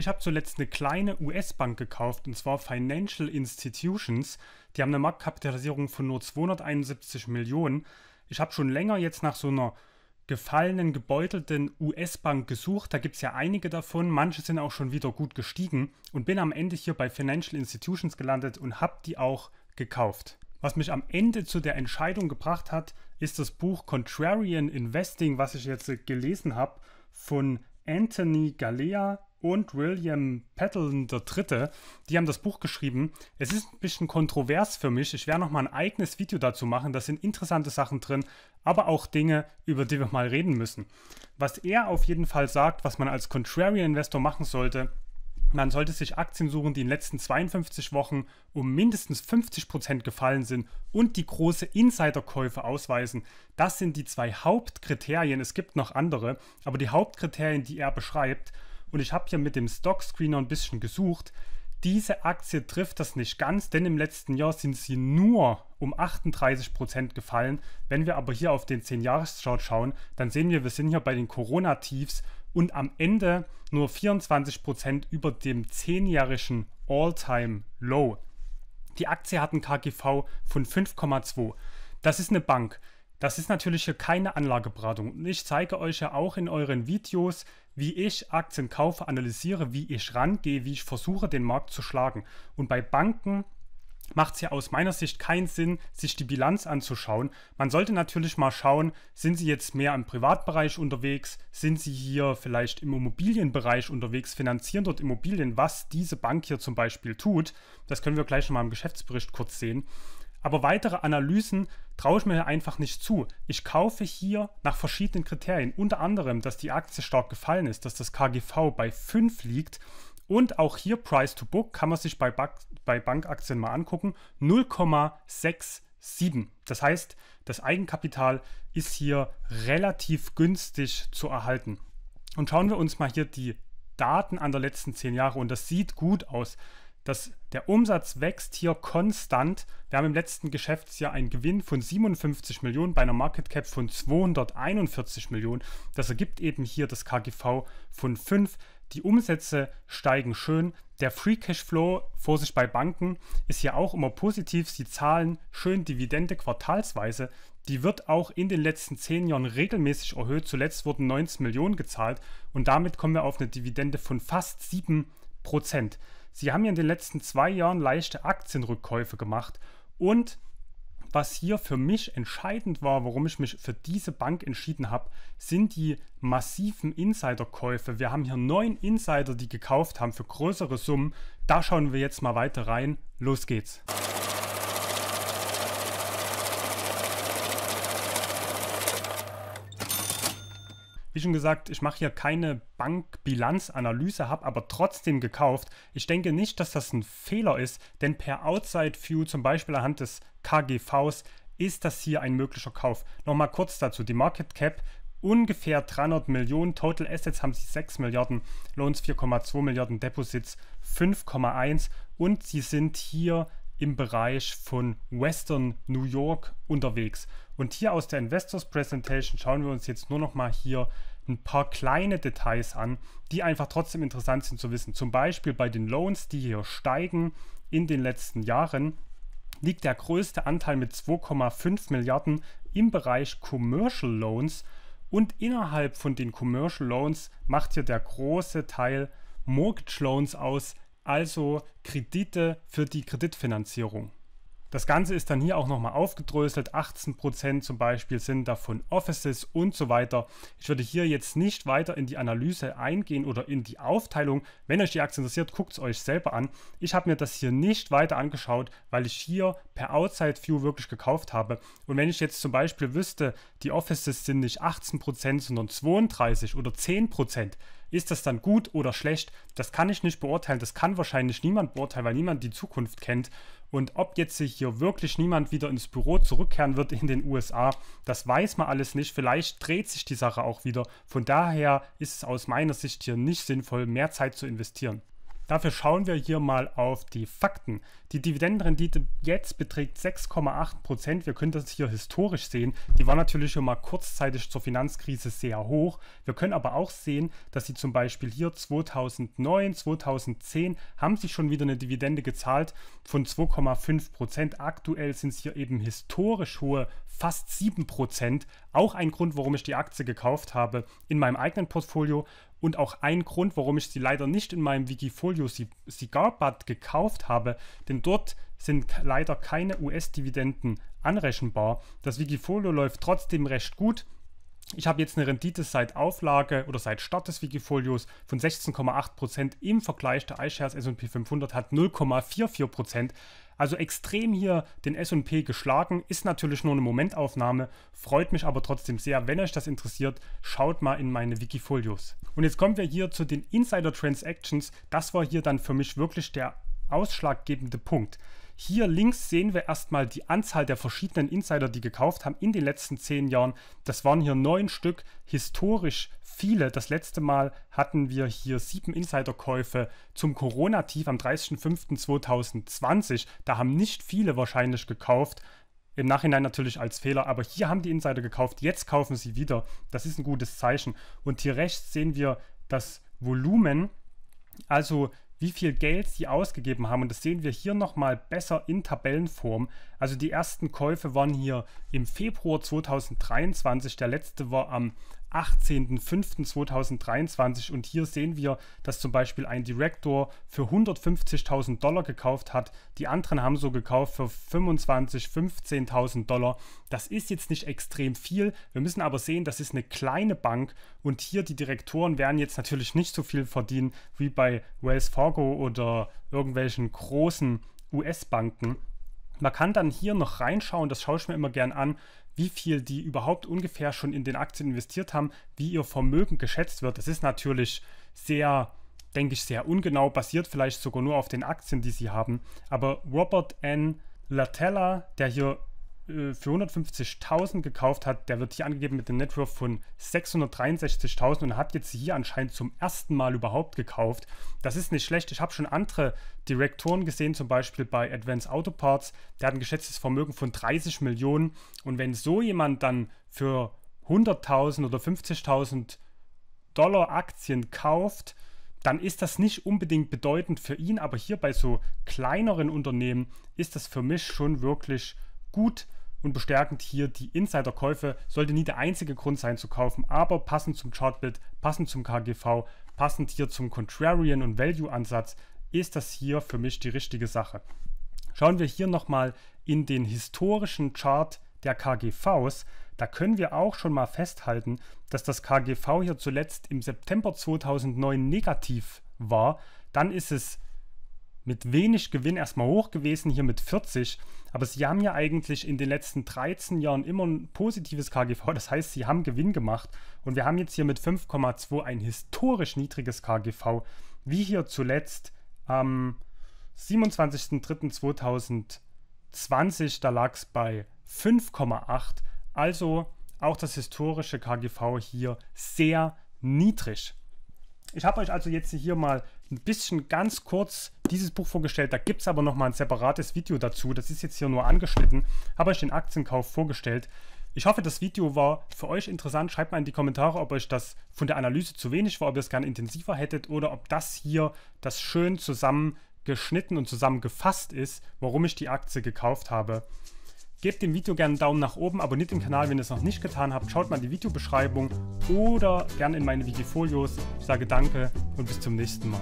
Ich habe zuletzt eine kleine US-Bank gekauft, und zwar Financial Institutions. Die haben eine Marktkapitalisierung von nur 271 Millionen. Ich habe schon länger jetzt nach so einer gefallenen, gebeutelten US-Bank gesucht. Da gibt es ja einige davon. Manche sind auch schon wieder gut gestiegen und bin am Ende hier bei Financial Institutions gelandet und habe die auch gekauft. Was mich am Ende zu der Entscheidung gebracht hat, ist das Buch Contrarian Investing, was ich jetzt gelesen habe, von Anthony Galea, und William Patton III., die haben das Buch geschrieben. Es ist ein bisschen kontrovers für mich. Ich werde nochmal ein eigenes Video dazu machen. Da sind interessante Sachen drin, aber auch Dinge, über die wir mal reden müssen. Was er auf jeden Fall sagt, was man als Contrarian Investor machen sollte, man sollte sich Aktien suchen, die in den letzten 52 Wochen um mindestens 50% gefallen sind und die große Insiderkäufe ausweisen. Das sind die zwei Hauptkriterien. Es gibt noch andere, aber die Hauptkriterien, die er beschreibt und ich habe hier mit dem Stock-Screener ein bisschen gesucht. Diese Aktie trifft das nicht ganz, denn im letzten Jahr sind sie nur um 38% gefallen. Wenn wir aber hier auf den 10-Jahres-Chart schauen, dann sehen wir, wir sind hier bei den Corona-Tiefs und am Ende nur 24% über dem 10-jährigen All-Time-Low. Die Aktie hat ein KGV von 5,2. Das ist eine Bank. Das ist natürlich hier keine Anlageberatung und ich zeige euch ja auch in euren Videos, wie ich Aktien kaufe, analysiere, wie ich rangehe, wie ich versuche, den Markt zu schlagen. Und bei Banken macht es ja aus meiner Sicht keinen Sinn, sich die Bilanz anzuschauen. Man sollte natürlich mal schauen, sind Sie jetzt mehr im Privatbereich unterwegs, sind Sie hier vielleicht im Immobilienbereich unterwegs, finanzieren dort Immobilien, was diese Bank hier zum Beispiel tut. Das können wir gleich nochmal im Geschäftsbericht kurz sehen. Aber weitere Analysen traue ich mir einfach nicht zu. Ich kaufe hier nach verschiedenen Kriterien, unter anderem, dass die Aktie stark gefallen ist, dass das KGV bei 5 liegt und auch hier Price to Book kann man sich bei, ba bei Bankaktien mal angucken, 0,67. Das heißt, das Eigenkapital ist hier relativ günstig zu erhalten. Und schauen wir uns mal hier die Daten an der letzten 10 Jahre und das sieht gut aus dass der Umsatz wächst hier konstant. Wir haben im letzten Geschäftsjahr einen Gewinn von 57 Millionen bei einer Market Cap von 241 Millionen. Das ergibt eben hier das KGV von 5. Die Umsätze steigen schön. Der Free Cash Flow, Vorsicht bei Banken, ist ja auch immer positiv. Sie zahlen schön Dividende quartalsweise. Die wird auch in den letzten zehn Jahren regelmäßig erhöht. Zuletzt wurden 19 Millionen gezahlt und damit kommen wir auf eine Dividende von fast 7 Prozent. Sie haben ja in den letzten zwei Jahren leichte Aktienrückkäufe gemacht und was hier für mich entscheidend war, warum ich mich für diese Bank entschieden habe, sind die massiven Insiderkäufe. Wir haben hier neun Insider, die gekauft haben für größere Summen. Da schauen wir jetzt mal weiter rein. Los geht's. wie schon gesagt, ich mache hier keine Bankbilanzanalyse, habe aber trotzdem gekauft. Ich denke nicht, dass das ein Fehler ist, denn per Outside View, zum Beispiel anhand des KGVs, ist das hier ein möglicher Kauf. Nochmal kurz dazu, die Market Cap ungefähr 300 Millionen, Total Assets haben sie 6 Milliarden, Loans 4,2 Milliarden, Deposits 5,1 und sie sind hier im Bereich von Western New York unterwegs. Und hier aus der Investors Presentation schauen wir uns jetzt nur noch mal hier ein paar kleine Details an, die einfach trotzdem interessant sind zu wissen. Zum Beispiel bei den Loans, die hier steigen in den letzten Jahren, liegt der größte Anteil mit 2,5 Milliarden im Bereich Commercial Loans und innerhalb von den Commercial Loans macht hier der große Teil Mortgage Loans aus, also Kredite für die Kreditfinanzierung. Das Ganze ist dann hier auch nochmal aufgedröselt. 18% zum Beispiel sind davon Offices und so weiter. Ich würde hier jetzt nicht weiter in die Analyse eingehen oder in die Aufteilung. Wenn euch die Aktie interessiert, guckt es euch selber an. Ich habe mir das hier nicht weiter angeschaut, weil ich hier per Outside View wirklich gekauft habe. Und wenn ich jetzt zum Beispiel wüsste, die Offices sind nicht 18%, sondern 32 oder 10%, ist das dann gut oder schlecht? Das kann ich nicht beurteilen. Das kann wahrscheinlich niemand beurteilen, weil niemand die Zukunft kennt. Und ob jetzt hier wirklich niemand wieder ins Büro zurückkehren wird in den USA, das weiß man alles nicht. Vielleicht dreht sich die Sache auch wieder. Von daher ist es aus meiner Sicht hier nicht sinnvoll, mehr Zeit zu investieren. Dafür schauen wir hier mal auf die Fakten. Die Dividendenrendite jetzt beträgt 6,8%. Wir können das hier historisch sehen. Die war natürlich schon mal kurzzeitig zur Finanzkrise sehr hoch. Wir können aber auch sehen, dass sie zum Beispiel hier 2009, 2010 haben sie schon wieder eine Dividende gezahlt von 2,5%. Aktuell sind es hier eben historisch hohe fast 7%. Auch ein Grund, warum ich die Aktie gekauft habe in meinem eigenen Portfolio und auch ein Grund, warum ich sie leider nicht in meinem Wikifolio Cigarbud gekauft habe, denn dort sind leider keine US-Dividenden anrechenbar. Das Wikifolio läuft trotzdem recht gut. Ich habe jetzt eine Rendite seit Auflage oder seit Start des Wikifolios von 16,8% im Vergleich der iShares S&P 500 hat 0,44%. Also extrem hier den SP geschlagen, ist natürlich nur eine Momentaufnahme, freut mich aber trotzdem sehr. Wenn euch das interessiert, schaut mal in meine Wikifolios. Und jetzt kommen wir hier zu den Insider Transactions. Das war hier dann für mich wirklich der ausschlaggebende Punkt. Hier links sehen wir erstmal die Anzahl der verschiedenen Insider, die gekauft haben in den letzten zehn Jahren. Das waren hier neun Stück, historisch viele. Das letzte Mal hatten wir hier sieben Insiderkäufe zum Corona-Tief am 30.05.2020. Da haben nicht viele wahrscheinlich gekauft. Im Nachhinein natürlich als Fehler, aber hier haben die Insider gekauft, jetzt kaufen sie wieder. Das ist ein gutes Zeichen. Und hier rechts sehen wir das Volumen. Also wie viel Geld sie ausgegeben haben. Und das sehen wir hier nochmal besser in Tabellenform. Also die ersten Käufe waren hier im Februar 2023, der letzte war am 18.05.2023 und hier sehen wir, dass zum Beispiel ein Director für 150.000 Dollar gekauft hat, die anderen haben so gekauft für 25.000, 15.000 Dollar. Das ist jetzt nicht extrem viel, wir müssen aber sehen, das ist eine kleine Bank und hier die Direktoren werden jetzt natürlich nicht so viel verdienen wie bei Wells Fargo oder irgendwelchen großen US-Banken. Man kann dann hier noch reinschauen, das schaue ich mir immer gern an, wie viel die überhaupt ungefähr schon in den Aktien investiert haben, wie ihr Vermögen geschätzt wird. Das ist natürlich sehr, denke ich, sehr ungenau, basiert vielleicht sogar nur auf den Aktien, die sie haben. Aber Robert N. Latella, der hier äh, für 150.000 gekauft hat, der wird hier angegeben mit dem Networth von 663.000 und hat jetzt hier anscheinend zum ersten Mal überhaupt gekauft. Das ist nicht schlecht. Ich habe schon andere Direktoren gesehen, zum Beispiel bei Advanced Auto Parts. Der hat ein geschätztes Vermögen von 30 Millionen. Und wenn so jemand dann für 100.000 oder 50.000 Dollar Aktien kauft, dann ist das nicht unbedingt bedeutend für ihn, aber hier bei so kleineren Unternehmen ist das für mich schon wirklich gut, und bestärkend hier die Insiderkäufe sollte nie der einzige Grund sein zu kaufen, aber passend zum Chartbild, passend zum KGV, passend hier zum Contrarian und Value Ansatz ist das hier für mich die richtige Sache. Schauen wir hier nochmal in den historischen Chart der KGVs, da können wir auch schon mal festhalten, dass das KGV hier zuletzt im September 2009 negativ war, dann ist es mit wenig Gewinn erstmal hoch gewesen, hier mit 40. Aber sie haben ja eigentlich in den letzten 13 Jahren immer ein positives KGV. Das heißt, sie haben Gewinn gemacht. Und wir haben jetzt hier mit 5,2 ein historisch niedriges KGV. Wie hier zuletzt am 27.03.2020, da lag es bei 5,8. Also auch das historische KGV hier sehr niedrig. Ich habe euch also jetzt hier mal ein bisschen ganz kurz dieses Buch vorgestellt. Da gibt es aber nochmal ein separates Video dazu. Das ist jetzt hier nur angeschnitten. Habe euch den Aktienkauf vorgestellt. Ich hoffe, das Video war für euch interessant. Schreibt mal in die Kommentare, ob euch das von der Analyse zu wenig war, ob ihr es gerne intensiver hättet oder ob das hier das schön zusammengeschnitten und zusammengefasst ist, warum ich die Aktie gekauft habe. Gebt dem Video gerne einen Daumen nach oben, abonniert den Kanal, wenn ihr es noch nicht getan habt, schaut mal in die Videobeschreibung oder gerne in meine Wikifolios. Ich sage danke und bis zum nächsten Mal.